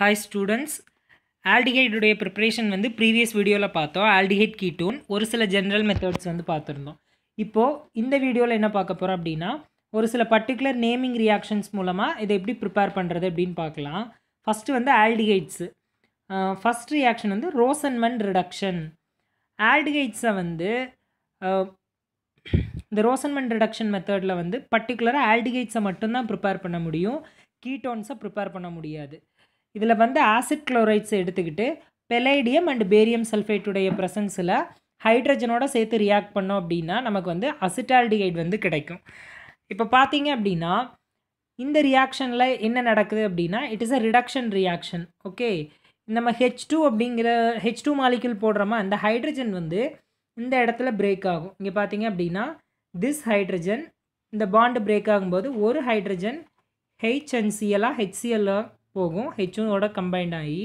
hi students ஆல்டிஹைடுடைய preparation வந்து previous வீடியோவில் பார்த்தோம் ஆல்டிஹைட் கீட்டோன் ஒரு சில ஜென்ரல் மெத்தட்ஸ் வந்து பார்த்துருந்தோம் இப்போது இந்த வீடியோவில் என்ன பார்க்க போகிறோம் அப்படின்னா ஒரு சில பர்டிகுலர் நேமிங் ரியாக்ஷன்ஸ் மூலமாக இதை எப்படி ப்ரிப்பேர் பண்ணுறது அப்படின்னு பார்க்கலாம் ஃபஸ்ட்டு வந்து ஆல்டிஹைட்ஸு ஃபஸ்ட் ரியாக்ஷன் வந்து ரோசன்மன் ரிடக்ஷன் ஆல்டிஹைட்ஸை வந்து இந்த ரோசன்மன் ரிடக்ஷன் மெத்தடில் வந்து பர்டிகுலராக ஆல்டிஹைட்ஸை மட்டும்தான் ப்ரிப்பேர் பண்ண முடியும் கீட்டோன்ஸை ப்ரிப்பேர் பண்ண முடியாது இதில் வந்து ஆசிட் குளோரைட்ஸ் எடுத்துக்கிட்டு பெலைடியம் அண்ட் பேரியம் சல்ஃபேட்டுடைய ப்ரெசன்ஸில் ஹைட்ரஜனோட சேர்த்து ரியாக்ட் பண்ணோம் அப்படின்னா நமக்கு வந்து அசிட்டால்டிஹைட் வந்து கிடைக்கும் இப்போ பார்த்தீங்க அப்படின்னா இந்த ரியாக்ஷனில் என்ன நடக்குது அப்படின்னா it is a reduction reaction okay நம்ம ஹெச் டூ அப்படிங்கிற ஹெச் டூ மாலிக்யூல் போடுறோமா அந்த ஹைட்ரஜன் வந்து இந்த இடத்துல பிரேக் ஆகும் இங்கே பார்த்தீங்க அப்படின்னா திஸ் ஹைட்ரஜன் இந்த பாண்டு பிரேக் ஆகும்போது ஒரு ஹைட்ரஜன் ஹெச்என்சிஎலாக ஹெச்சிஎல்லாக போகும் ஹெச்ஓட கம்பைண்ட் ஆகி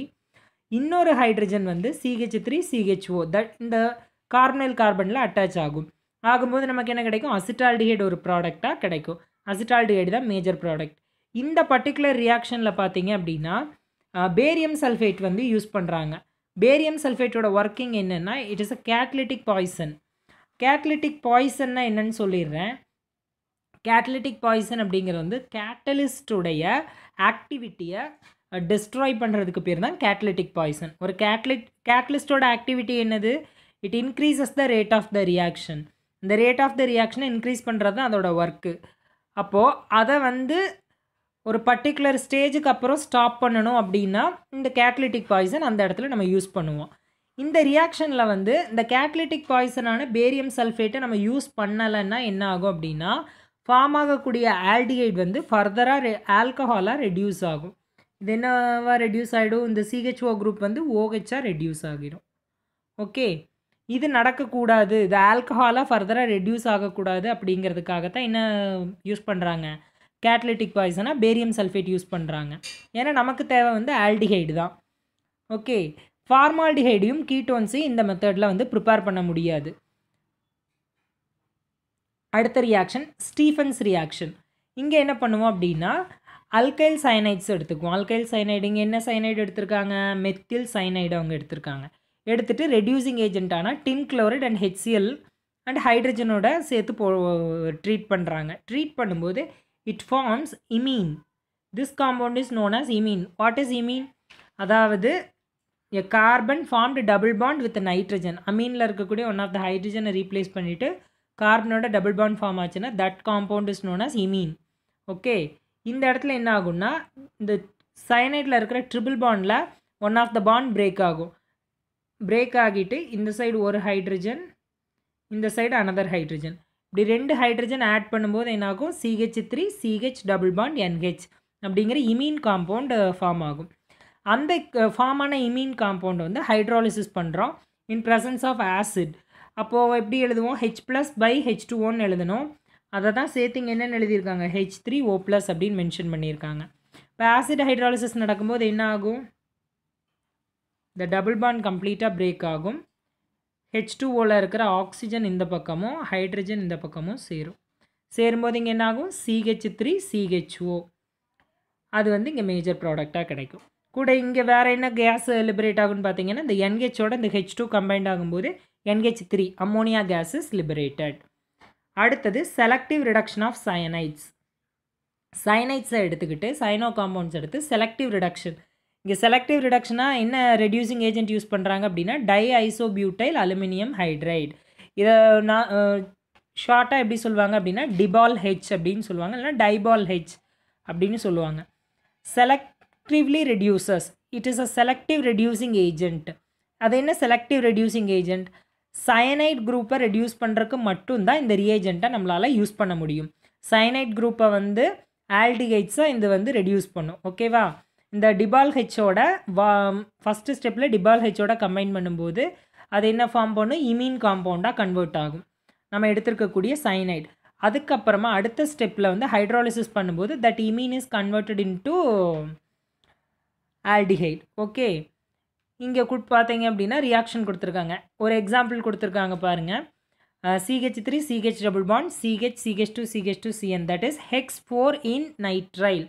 இன்னொரு ஹைட்ரஜன் வந்து சிஹெச் த்ரீ சிஹெச்ஓ தட் இந்த கார்பனைல் கார்பனில் அட்டாச் ஆகும் ஆகும்போது நமக்கு என்ன கிடைக்கும் அசிட்டால்டிஹைட் ஒரு ப்ராடக்டாக கிடைக்கும் அசிட்டால்டிஹைடு தான் மேஜர் ப்ராடக்ட் இந்த பர்டிகுலர் ரியாக்ஷனில் பார்த்தீங்க அப்படின்னா பேரியம் சல்ஃபேட் வந்து யூஸ் பண்ணுறாங்க பேரியம் சல்ஃபேட்டோட ஒர்க்கிங் என்னென்னா it is a catalytic poison catalytic பாய்சன்னா என்னன்னு சொல்லிடுறேன் கேட்டலிட்டிக் பாய்சன் அப்படிங்கிறது வந்து கேட்டலிஸ்டுடைய ஆக்டிவிட்டியை டிஸ்ட்ராய் பண்ணுறதுக்கு பேர் தான் கேட்லட்டிக் பாய்சன் ஒரு கேட்லிட் கேட்லிஸ்டோட ஆக்டிவிட்டி என்னது it increases the rate of the reaction இந்த ரேட் ஆஃப் த ரியாக்ஷனை இன்க்ரீஸ் பண்ணுறது தான் அதோட ஒர்க்கு அப்போது அதை வந்து ஒரு பர்டிகுலர் ஸ்டேஜுக்கு அப்புறம் ஸ்டாப் பண்ணணும் அப்படின்னா இந்த கேட்லிட்டிக் பாய்சன் அந்த இடத்துல நம்ம யூஸ் பண்ணுவோம் இந்த ரியாக்ஷனில் வந்து இந்த கேட்லிட்டிக் பாய்சனான பேரியம் சல்ஃபேட்டை நம்ம யூஸ் பண்ணலைன்னா என்ன ஆகும் அப்படின்னா ஃபார்ம் ஆகக்கூடிய ஆல்டிஹைட் வந்து ஃபர்தராக ரெ ஆல்கஹாலாக ரெடியூஸ் ஆகும் இது ரெடியூஸ் ஆகிடும் இந்த சிஹெச்ஓ குரூப் வந்து ஓஹெச்சாக ரெடியூஸ் ஆகிடும் ஓகே இது நடக்கக்கூடாது இது ஆல்கஹாலாக ஃபர்தராக ரெடியூஸ் ஆகக்கூடாது அப்படிங்கிறதுக்காக தான் என்ன யூஸ் பண்ணுறாங்க கேட்லட்டிக் பாய்சனாக பேரியம் சல்ஃபேட் யூஸ் பண்ணுறாங்க ஏன்னா நமக்கு தேவை வந்து ஆல்டிஹைடு தான் ஓகே ஃபார்மால்டிஹைடையும் கீட்டோன்ஸு இந்த மெத்தடில் வந்து ப்ரிப்பேர் பண்ண முடியாது அடுத்த ரியாக்ஷன் ஸ்டீஃபன்ஸ் ரியாக்ஷன் இங்கே என்ன பண்ணுவோம் அப்படின்னா அல்கைல் சைனைட்ஸ் எடுத்துக்குவோம் அல்கைல் சைனைடு இங்கே என்ன சைனைடு எடுத்திருக்காங்க மெத்தில் சைனைடு அவங்க எடுத்திருக்காங்க எடுத்துகிட்டு ரெடியூசிங் ஏஜென்ட்டானா tin chloride and HCl and ஹைட்ரஜனோட சேர்த்து போ ட்ரீட் பண்ணுறாங்க ட்ரீட் பண்ணும்போது it forms imine this compound is known as imine what is imine அதாவது a carbon formed double bond with nitrogen அமீனில் இருக்கக்கூடிய ஒன் ஆஃப் த ஹைட்ரஜனை ரீப்ளேஸ் பண்ணிவிட்டு கார்பனோட டபுள் பாண்ட் ஃபார்ம் ஆச்சுன்னா that compound is known as imine okay இந்த இடத்துல என்ன ஆகும்னா இந்த சயனைட்டில் இருக்கிற ட்ரிபிள் பாண்டில் one of the bond break ஆகும் பிரேக் ஆகிட்டு இந்த சைடு ஒரு ஹைட்ரஜன் இந்த சைடு அனதர் ஹைட்ரஜன் இப்படி ரெண்டு ஹைட்ரஜன் ஆட் பண்ணும்போது என்னாகும் CH three CH double bond NH அப்படிங்கிற இமீன் காம்பவுண்டு ஃபார்ம் uh, ஆகும் அந்த ஃபார்ம் uh, ஆன இமீன் காம்பவுண்ட் வந்து ஹைட்ராலிசிஸ் பண்ணுறோம் இன் ப்ரெசன்ஸ் ஆஃப் ஆசிட் அப்போது எப்படி எழுதுவோம் H plus by H two one எழுதணும் அதை தான் சேர்த்திங்க என்னென்ன எழுதியிருக்காங்க ஹெச் த்ரீ ஓ ப்ளஸ் அப்படின்னு மென்ஷன் பண்ணியிருக்காங்க இப்போ ஆசிட் ஹைட்ராலிசிஸ் நடக்கும்போது என்ன ஆகும் இந்த டபுள் பாண்ட் கம்ப்ளீட்டாக பிரேக் ஆகும் ஹெச் ஓவில் இருக்கிற ஆக்சிஜன் இந்த பக்கமும் ஹைட்ரஜன் இந்த பக்கமும் சேரும் சேரும்போது இங்கே என்னாகும் சிஹெச் த்ரீ சிஹெச்ஓ அது வந்து இங்கே மேஜர் ப்ராடக்டாக கிடைக்கும் கூட இங்கே வேறு என்ன கேஸ் லிபரேட் ஆகும்னு பார்த்தீங்கன்னா இந்த என்ஹெச்சோட இந்த ஹெச் டூ கம்பைண்ட் ஆகும்போது NH three ammonia gas is liberated அடுத்தது செலக்டிவ் ரிடக்ஷன் ஆஃப் சயனைட்ஸ் சயனைட்ஸை எடுத்துக்கிட்டு சைனோ காம்பவுண்ட்ஸ் எடுத்து செலக்டிவ் ரிடக்ஷன் இங்கே செலக்டிவ் ரிடக்ஷனாக என்ன ரெடியூசிங் ஏஜென்ட் யூஸ் பண்ணுறாங்க அப்படின்னா டை ஐசோபியூட்டைல் அலுமினியம் ஹைட்ரைட் இதை நான் ஷார்ட்டாக எப்படி சொல்லுவாங்க அப்படின்னா டிபால் ஹெச் அப்படின்னு சொல்லுவாங்க இல்லைனா டைபால் ஹெச் அப்படின்னு சொல்லுவாங்க selectively reducers it is a selective reducing agent அது என்ன செலக்டிவ் ரெடியூசிங் ஏஜென்ட் சயனைட் குரூப்பை ரெடியூஸ் பண்ணுறதுக்கு மட்டும்தான் இந்த ரியேஜெண்ட்டை நம்மளால் யூஸ் பண்ண முடியும் சயனைட் குரூப்பை வந்து ஆல்டிஹைட்ஸை இது வந்து ரெடியூஸ் பண்ணும் ஓகேவா இந்த டிபால் ஹெச்சோட வா ஃபஸ்ட்டு ஸ்டெப்பில் டிபால் ஹெச்சோட கம்பைன் பண்ணும்போது அது என்ன ஃபார்ம் பண்ணும் இமீன் காம்பவுண்டாக கன்வெர்ட் ஆகும் நம்ம எடுத்திருக்கக்கூடிய சைனைட் அதுக்கப்புறமா அடுத்த ஸ்டெப்பில் வந்து ஹைட்ராலிசிஸ் பண்ணும்போது that imine is converted in to aldehyde okay இங்கே குட் பார்த்தீங்க அப்படின்னா ரியாக்ஷன் கொடுத்துருக்காங்க ஒரு எக்ஸாம்பிள் கொடுத்துருக்காங்க பாருங்கள் CH three CH double bond CH CH two CH two CN that is hex four ene nitrile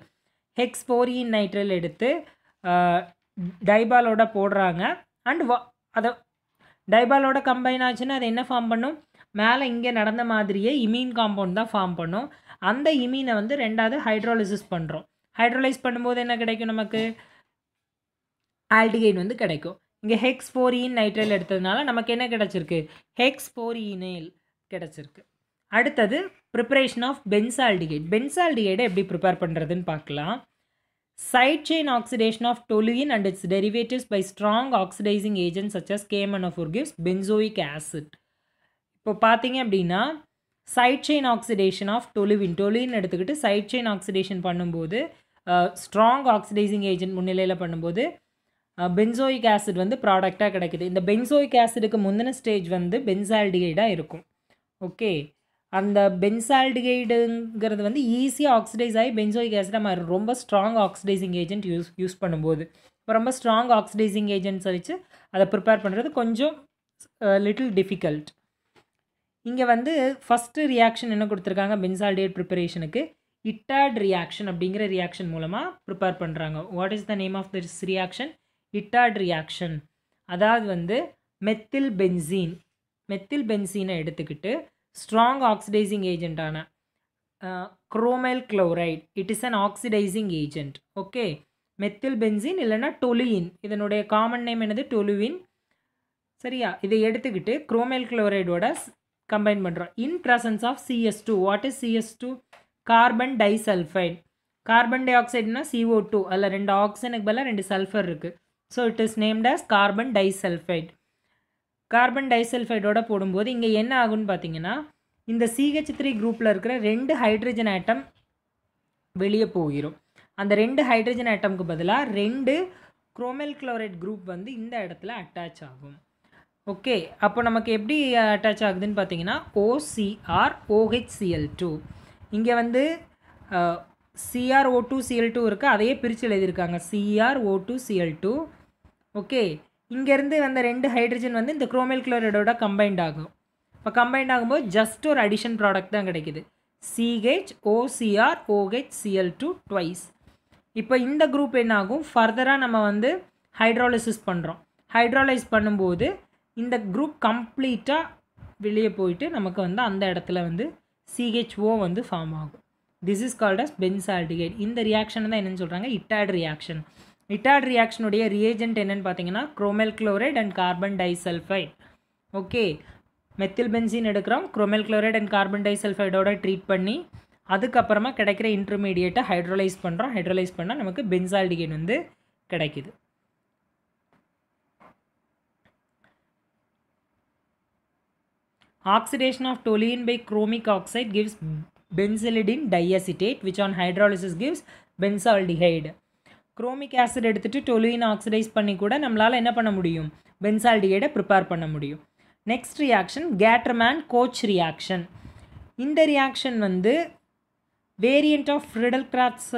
hex four ene nitrile எடுத்து டைபாலோட போடுறாங்க அண்ட் வா அதை டைபாலோட கம்பைன் ஆச்சுன்னா அதை என்ன ஃபார்ம் பண்ணும் மேலே இங்கே நடந்த மாதிரியே இமீன் காம்பவுண்ட் தான் ஃபார்ம் பண்ணும் அந்த இமீனை வந்து ரெண்டாவது ஹைட்ரோலிசிஸ் பண்ணுறோம் ஹைட்ரோலைஸ் பண்ணும்போது என்ன கிடைக்கும் நமக்கு ஆல்டிகைட் வந்து கிடைக்கும் இங்கே ஹெக்ஸ் போரியின் நைட்ரைல் எடுத்ததுனால நமக்கு என்ன கிடச்சிருக்கு ஹெக்ஸ் போரியனைல் கிடச்சிருக்கு அடுத்தது ப்ரிப்பரேஷன் ஆஃப் பென்சால்டிகைட் பென்சால்டிகைடை எப்படி ப்ரிப்பேர் பண்ணுறதுன்னு பார்க்கலாம் side chain oxidation of toluene and its derivatives by strong oxidising agent such as K M N O four gives benzoic acid இப்போ பார்த்தீங்க அப்படின்னா side chain oxidation of toluene toluene எடுத்துக்கிட்டு சைட் செயின் ஆக்சிடேஷன் பண்ணும்போது ஸ்ட்ராங் ஆக்சிடைசிங் ஏஜென்ட் முன்னிலையில் பண்ணும்போது பென்சோயிக் ஆசிட் வந்து ப்ராடக்டாக கிடைக்குது இந்த பென்சோயிக் ஆசிடுக்கு முந்தின ஸ்டேஜ் வந்து பென்சால்டிகைடாக இருக்கும் ஓகே அந்த பென்சால்டிகைடுங்கிறது வந்து ஈஸியாக ஆக்சிடைஸ் ஆகி பென்சோயிக் ஆசிடாக மாறும் ரொம்ப strong oxidising agent use use பண்ணும்போது இப்போ ரொம்ப ஸ்ட்ராங் ஆக்சிடைசிங் ஏஜென்ட்ஸை வச்சு அதை ப்ரிப்பேர் பண்ணுறது கொஞ்சம் லிட்டில் டிஃபிகல்ட் இங்கே வந்து ஃபஸ்ட்டு ரியாக்ஷன் என்ன கொடுத்துருக்காங்க பென்சால்டிகைட் ப்ரிப்பரேஷனுக்கு இட்டாட் ரியாக்ஷன் அப்படிங்கிற ரியாக்ஷன் மூலமாக ப்ரிப்பேர் பண்ணுறாங்க what is the name of this reaction இட்டாட் ரியாக்ஷன் அதாவது வந்து மெத்தில் பென்சீன் மெத்தில் பென்சீனை எடுத்துக்கிட்டு ஸ்ட்ராங் ஆக்சிடைசிங் ஏஜெண்ட்டான chromyl chloride it is an oxidising agent okay methyl benzene இல்லைன்னா டொலுயின் இதனுடைய காமன் நேம் என்னது டொலுவின் சரியா இதை எடுத்துக்கிட்டு குரோமைல் குளோரைடோட கம்பைன் பண்ணுறோம் in presence of CS two what is CS two carbon disulphide carbon டை ஆக்சைடுனா சிஓ டூ அதில் ரெண்டு ஆக்சிஜனுக்கு பதிலாக ரெண்டு சல்ஃபர் இருக்குது so it is named as carbon disulphide carbon டைசல்ஃபைடோட போடும்போது இங்கே என்ன ஆகும்னு பார்த்தீங்கன்னா இந்த சிஹெச் த்ரீ குரூப்பில் இருக்கிற ரெண்டு ஹைட்ரஜன் ஆட்டம் வெளியே போகிறோம் அந்த ரெண்டு ஹைட்ரஜன் ஆட்டம்க்கு பதிலாக ரெண்டு குரோமெல் குளோரைட் குரூப் வந்து இந்த இடத்துல அட்டாச் ஆகும் ஓகே அப்போ நமக்கு எப்படி அட்டாச் ஆகுதுன்னு பார்த்தீங்கன்னா ஓசிஆர் ஓஹெச்சிஎல் டூ இங்கே வந்து Cr O two Cl two இருக்குது அதையே பிரித்து எழுதியிருக்காங்க Cr O two Cl two okay இங்கேருந்து வந்த ரெண்டு ஹைட்ரஜன் வந்து இந்த குரோமைல் குளோரைடோட கம்பைண்ட் ஆகும் இப்போ கம்பைன்ட் ஆகும்போது ஜஸ்ட் ஒரு அடிஷன் ப்ராடக்ட் தான் கிடைக்கிது CH OCr OH Cl two twice இப்போ இந்த குரூப் என்ன ஆகும் ஃபர்தராக நம்ம வந்து ஹைட்ராலிசிஸ் பண்ணுறோம் ஹைட்ராலைஸ் பண்ணும்போது இந்த குரூப் கம்ப்ளீட்டாக வெளியே போயிட்டு நமக்கு வந்து அந்த இடத்துல வந்து சிஹெச்ஓ வந்து ஃபார்ம் ஆகும் this is called as benzaldehyde இந்த ரியாக்ஷன் தான் என்னென்னு சொல்கிறாங்க இட்டாய்டு ரியாக்ஷன் ரிட்டார்ட் ரியாக்ஷனுடைய ரியேஜென்ட் என்னென்னு பார்த்தீங்கன்னா chromyl chloride and carbon disulphide okay methyl benzene எடுக்கிறோம் குரோமெல் குளோரைட் அண்ட் கார்பன் டைசல்ஃபைடோட ட்ரீட் பண்ணி அதுக்கப்புறமா கிடைக்கிற இன்டர்மீடியேட்டை ஹைட்ரோலைஸ் பண்ணுறோம் ஹைட்ரோலைஸ் பண்ணால் நமக்கு பென்சால்டிகேன் வந்து கிடைக்குது oxidation of toluene by chromic oxide gives benzylidene diacetate which on hydrolysis gives benzaldehyde chromic acid எடுத்துகிட்டு டொலுயின் ஆக்சிடைஸ் பண்ணி கூட நம்மளால் என்ன பண்ண முடியும் பென்சால்டிகைடை ப்ரிப்பேர் பண்ண முடியும் next reaction Gattermann Koch reaction இந்த ரியாக்ஷன் வந்து variant of Friedel Crafts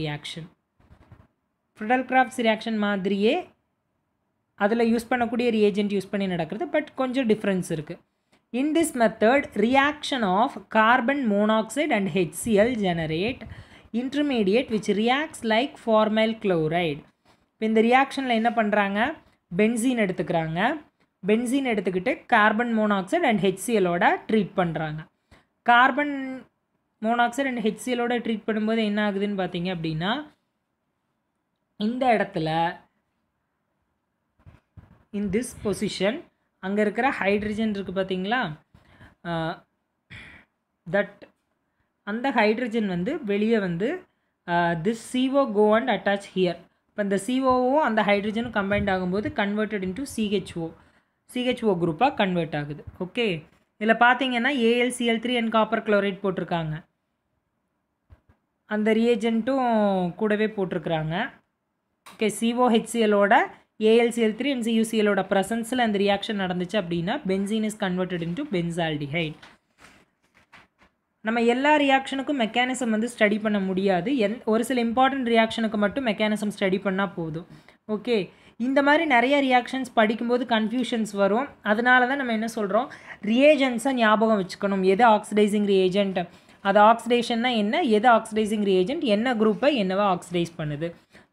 reaction Friedel Crafts reaction மாதிரியே அதில் யூஸ் பண்ணக்கூடிய ஏஜென்ட் யூஸ் பண்ணி நடக்கிறது பட் கொஞ்சம் டிஃப்ரென்ஸ் இருக்குது in this method reaction of carbon monoxide and HCl generate intermediate which reacts like formal chloride இப்போ இந்த ரியாக்ஷனில் என்ன பண்ணுறாங்க பென்சீன் எடுத்துக்கிறாங்க பென்சீன் எடுத்துக்கிட்டு கார்பன் மோனாக்சைடு அண்ட் ஹெச்சிஎலோட ட்ரீட் பண்ணுறாங்க கார்பன் மோனாக்சைடு அண்ட் ஹெச்சிஎலோட ட்ரீட் பண்ணும்போது என்ன ஆகுதுன்னு பார்த்தீங்க அப்படின்னா இந்த இடத்துல இன் திஸ் பொசிஷன் அங்கே இருக்கிற ஹைட்ரஜன் இருக்குது பார்த்தீங்களா தட் அந்த ஹைட்ரஜன் வந்து வெளியே வந்து this CO go and attach here இப்போ இந்த சிஓவும் அந்த ஹைட்ரஜனும் கம்பைண்ட் ஆகும்போது கன்வெர்டட் இன்ட்டு சிஹெச்ஓ சிஹெச்ஓ குரூப்பாக கன்வெர்ட் ஆகுது ஓகே இதில் பார்த்தீங்கன்னா AlCl three and copper chloride போட்டிருக்காங்க அந்த ரியேஜென்ட்டும் கூடவே போட்டிருக்கிறாங்க ஓகே சிஓஹெச்சிஎலோட ஏஎல்சிஎல் த்ரீ அண்ட் சியூசிஎலோட ப்ரெசன்ஸில் அந்த ரியாக்ஷன் நடந்துச்சு அப்படின்னா benzene is converted into benzaldehyde நம்ம எல்லா ரியாக்ஷனுக்கும் மெக்கானிசம் வந்து ஸ்டடி பண்ண முடியாது என் ஒரு சில இம்பார்ட்டண்ட் ரியாக்ஷனுக்கு மட்டும் மெக்கானிசம் ஸ்டடி பண்ணால் போதும் ஓகே இந்த மாதிரி நிறைய ரியாக்ஷன்ஸ் படிக்கும்போது கன்ஃபியூஷன்ஸ் வரும் அதனால தான் நம்ம என்ன சொல்கிறோம் ரியேஜென்ட்ஸை ஞாபகம் வச்சுக்கணும் எது ஆக்சிடைசிங் ரியேஜென்ட் அது ஆக்சிடேஷன்னா என்ன எது ஆக்சிடைசிங் ரியேஜென்ட் என்ன குரூப்பை என்னவா ஆக்சிடைஸ் பண்ணுது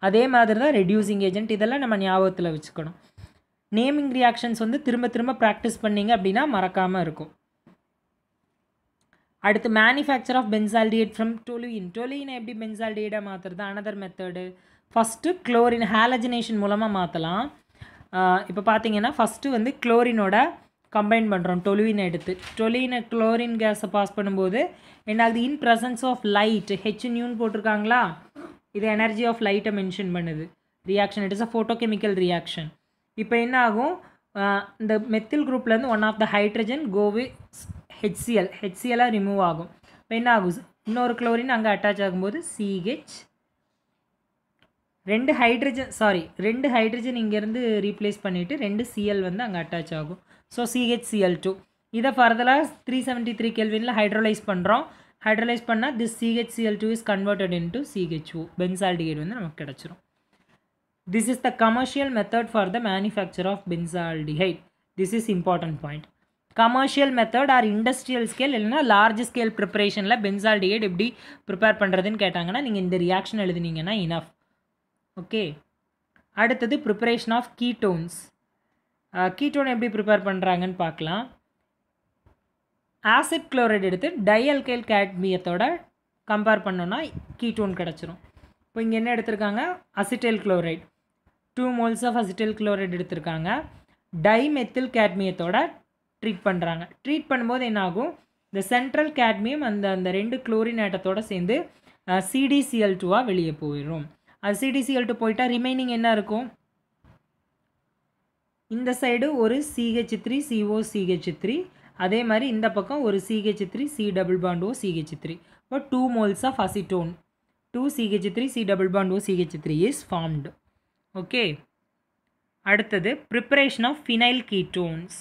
அதே மாதிரி தான் ரெடியூசிங் ஏஜென்ட் இதெல்லாம் நம்ம ஞாபகத்தில் வச்சுக்கணும் நேமிங் ரியாக்ஷன்ஸ் வந்து திரும்ப திரும்ப ப்ராக்டிஸ் பண்ணிங்க அப்படின்னா மறக்காமல் இருக்கும் அடுத்து manufacture of benzaldehyde from toluene டொலுயினை எப்படி பென்சால்டியேட்டாக மாற்றுறது another method first chlorine halogenation மூலமாக மாற்றலாம் இப்போ பார்த்தீங்கன்னா ஃபஸ்ட்டு வந்து குளோரினோட கம்பைன் பண்ணுறோம் டொலுவினை எடுத்து டொலுவினை குளோரின் கேஸை பாஸ் பண்ணும்போது என்னாகுது in presence of light H நியூன் போட்டிருக்காங்களா இது எனர்ஜி ஆஃப் லைட்டை மென்ஷன் பண்ணுது reaction it is a photochemical reaction இப்போ என்ன ஆகும் இந்த மெத்தில் குரூப்லேருந்து ஒன் ஆஃப் த ஹைட்ரஜன் கோவிஸ் ஹெச்சிஎல் ஹெச்சிஎலாக ரிமூவ் ஆகும் இப்போ என்ன ஆகும் இன்னொரு குளோரின் அங்கே அட்டாச் ஆகும்போது சிஹெச் ரெண்டு ஹைட்ரஜன் சாரி ரெண்டு ஹைட்ரஜன் இங்கேருந்து ரீப்ளேஸ் பண்ணிவிட்டு ரெண்டு சிஎல் வந்து அங்கே அட்டாச் ஆகும் ஸோ சிஹெச் சிஎல் டூ இதை ஃபர்தராக த்ரீ செவன்ட்டி த்ரீ கெல்வினில் ஹைட்ரலைஸ் பண்ணுறோம் ஹைட்ரலைஸ் பண்ணால் this Cl two is converted in into CHO benzaldehyde வந்து நமக்கு கிடச்சிரும் this is the commercial method for the manufacture of benzaldehyde this is important point commercial method or industrial scale இல்லைனா large scale ப்ரிப்பரேஷனில் benzaldehyde எப்படி prepare பண்ணுறதுன்னு கேட்டாங்கன்னா நீங்கள் இந்த ரியாக்ஷன் எழுதுனீங்கன்னா இனஃப் ஓகே அடுத்தது ப்ரிப்பரேஷன் ஆஃப் கீட்டோன்ஸ் கீட்டோன் எப்படி ப்ரிப்பேர் பண்ணுறாங்கன்னு பார்க்கலாம் ஆசிட் குளோரைடு எடுத்து டைஅல்கைல் கேட்மியத்தோட கம்பேர் பண்ணோன்னா கீட்டோன் கிடச்சிரும் இப்போ இங்கே என்ன எடுத்திருக்காங்க acetyl chloride two moles of acetyl chloride எடுத்திருக்காங்க டைமெத்தில் கேட்மியத்தோட ட்ரீட் பண்ணுறாங்க ட்ரீட் பண்ணும்போது என்னாகும் இந்த சென்ட்ரல் கேட்மியம் அந்த அந்த ரெண்டு குளோரின் ஆட்டத்தோடு சேர்ந்து சிடிசிஎல் டூவாக வெளியே போயிடும் அது சிடிசிஎல் டூ போயிட்டால் ரிமைனிங் என்ன இருக்கும் இந்த சைடு ஒரு CH three CO CH three அதே மாதிரி இந்த பக்கம் ஒரு CH three C double bond O CH three இப்போ two moles of acetone two CH three C double bond O CH three is formed okay அடுத்தது preparation of phenyl ketones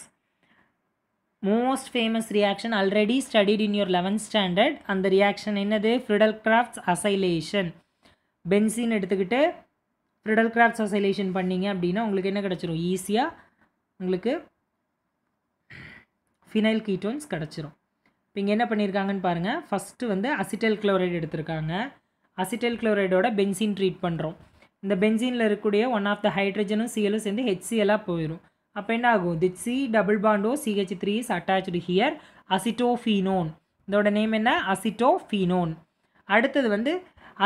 most famous reaction already studied in your eleventh standard அந்த reaction என்னது Friedel Crafts acylation benzene எடுத்துக்கிட்டு Friedel Crafts acylation பண்ணிங்க அப்படின்னா உங்களுக்கு என்ன கிடச்சிரும் ஈஸியாக உங்களுக்கு ஃபினைல் கீட்டோன்ஸ் கிடச்சிரும் இப்போ இங்கே என்ன பண்ணியிருக்காங்கன்னு பாருங்கள் ஃபஸ்ட்டு வந்து அசிட்டல் குளோரைடு எடுத்திருக்காங்க அசிட்டல் குளோரைடோட பென்சின் ட்ரீட் பண்ணுறோம் இந்த பென்சினில் இருக்கக்கூடிய ஒன் ஆஃப் த ஹைட்ரஜனும் சிஎலும் சேர்ந்து ஹெச்சிஎலாக போயிடும் அப்போ என்ன ஆகும் the C double bond O CH three is attach here acetophenone இதோட நேம் என்ன அசிட்டோஃபீனோன் அடுத்தது வந்து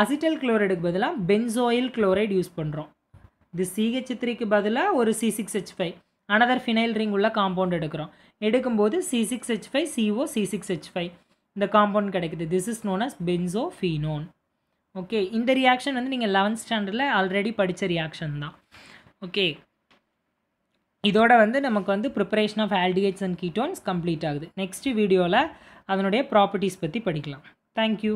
அசிட்டல் குளோரைடுக்கு பதிலாக பென்சோயில் குளோரைடு யூஸ் பண்ணுறோம் இது சிஹெச் த்ரீக்கு பதிலாக ஒரு C six H five another phenyl ring உள்ள காம்பவுண்ட் எடுக்கிறோம் எடுக்கும்போது C six H five CO C six H five இந்த காம்பவுண்ட் கிடைக்குது this is known as benzophenone okay இந்த ரியாக்ஷன் வந்து நீங்கள் லெவன்த் ஸ்டாண்டர்டில் ஆல்ரெடி படித்த ரியாக்ஷன் தான் ஓகே இதோட வந்து நமக்கு வந்து preparation of aldehyde and ketones complete ஆகுது நெக்ஸ்ட் வீடியோவில் அதனுடைய ப்ராப்பர்ட்டிஸ் பற்றி படிக்கலாம் தேங்க்யூ